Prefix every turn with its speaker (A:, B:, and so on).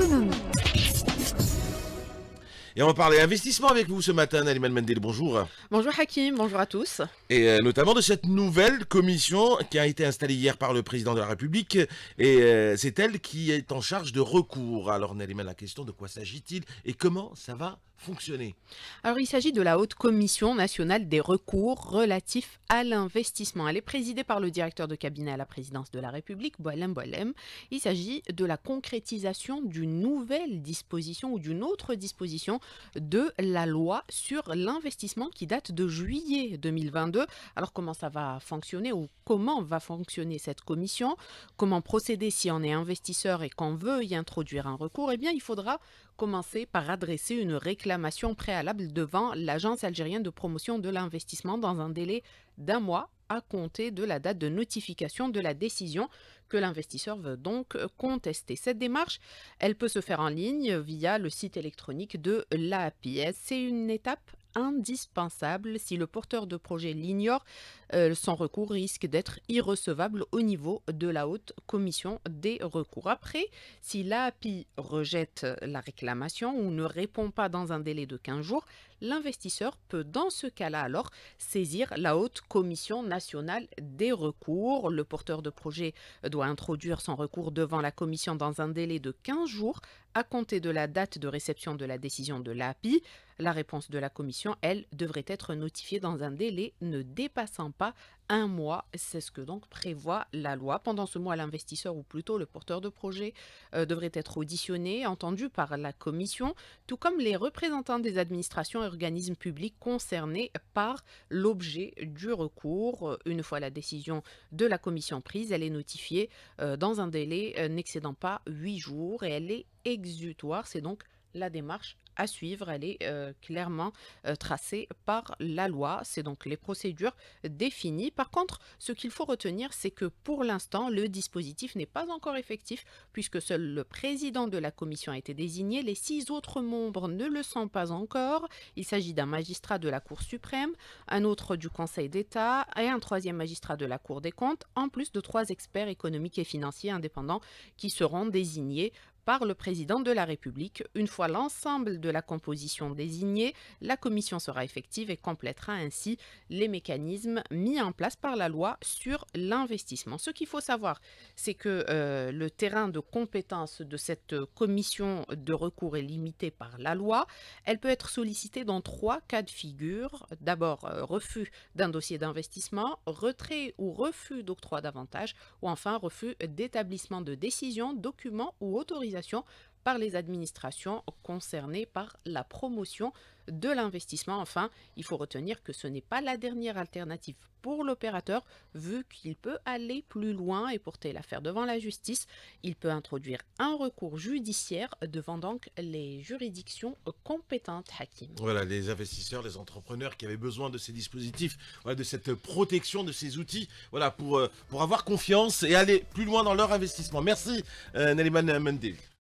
A: クナム
B: Et on va parler investissement avec vous ce matin, Naliman Mendel. Bonjour.
A: Bonjour Hakim, bonjour à tous.
B: Et euh, notamment de cette nouvelle commission qui a été installée hier par le président de la République. Et euh, c'est elle qui est en charge de recours. Alors Naliman, la question de quoi s'agit-il et comment ça va
A: fonctionner Alors il s'agit de la Haute Commission nationale des recours relatifs à l'investissement. Elle est présidée par le directeur de cabinet à la présidence de la République, Boalem Boalem. Il s'agit de la concrétisation d'une nouvelle disposition ou d'une autre disposition de la loi sur l'investissement qui date de juillet 2022. Alors comment ça va fonctionner ou comment va fonctionner cette commission Comment procéder si on est investisseur et qu'on veut y introduire un recours Eh bien, il faudra commencer par adresser une réclamation préalable devant l'Agence algérienne de promotion de l'investissement dans un délai d'un mois à compter de la date de notification de la décision que l'investisseur veut donc euh, contester. Cette démarche, elle peut se faire en ligne via le site électronique de l'APS. C'est une étape indispensable. Si le porteur de projet l'ignore, euh, son recours risque d'être irrecevable au niveau de la haute commission des recours. Après, si l'API rejette la réclamation ou ne répond pas dans un délai de 15 jours, l'investisseur peut dans ce cas-là alors saisir la haute commission nationale des recours. Le porteur de projet doit introduire son recours devant la commission dans un délai de 15 jours à compter de la date de réception de la décision de l'API. La réponse de la Commission, elle, devrait être notifiée dans un délai ne dépassant pas un mois. C'est ce que donc prévoit la loi. Pendant ce mois, l'investisseur ou plutôt le porteur de projet euh, devrait être auditionné, entendu par la Commission, tout comme les représentants des administrations et organismes publics concernés par l'objet du recours. Une fois la décision de la Commission prise, elle est notifiée euh, dans un délai euh, n'excédant pas huit jours et elle est exutoire. C'est donc la démarche à suivre, elle est euh, clairement euh, tracée par la loi. C'est donc les procédures définies. Par contre, ce qu'il faut retenir, c'est que pour l'instant, le dispositif n'est pas encore effectif, puisque seul le président de la commission a été désigné. Les six autres membres ne le sont pas encore. Il s'agit d'un magistrat de la Cour suprême, un autre du Conseil d'État et un troisième magistrat de la Cour des comptes, en plus de trois experts économiques et financiers indépendants qui seront désignés par le président de la République. Une fois l'ensemble de la composition désignée, la commission sera effective et complétera ainsi les mécanismes mis en place par la loi sur l'investissement. Ce qu'il faut savoir, c'est que euh, le terrain de compétence de cette commission de recours est limité par la loi. Elle peut être sollicitée dans trois cas de figure. D'abord, euh, refus d'un dossier d'investissement, retrait ou refus d'octroi d'avantage, ou enfin refus d'établissement de décision, document ou autorisation réalisation par les administrations concernées par la promotion de l'investissement. Enfin, il faut retenir que ce n'est pas la dernière alternative pour l'opérateur, vu qu'il peut aller plus loin et porter l'affaire devant la justice. Il peut introduire un recours judiciaire devant donc les juridictions compétentes, Hakim.
B: Voilà, les investisseurs, les entrepreneurs qui avaient besoin de ces dispositifs, de cette protection, de ces outils, voilà, pour, euh, pour avoir confiance et aller plus loin dans leur investissement. Merci, euh, Naliman Mendevi.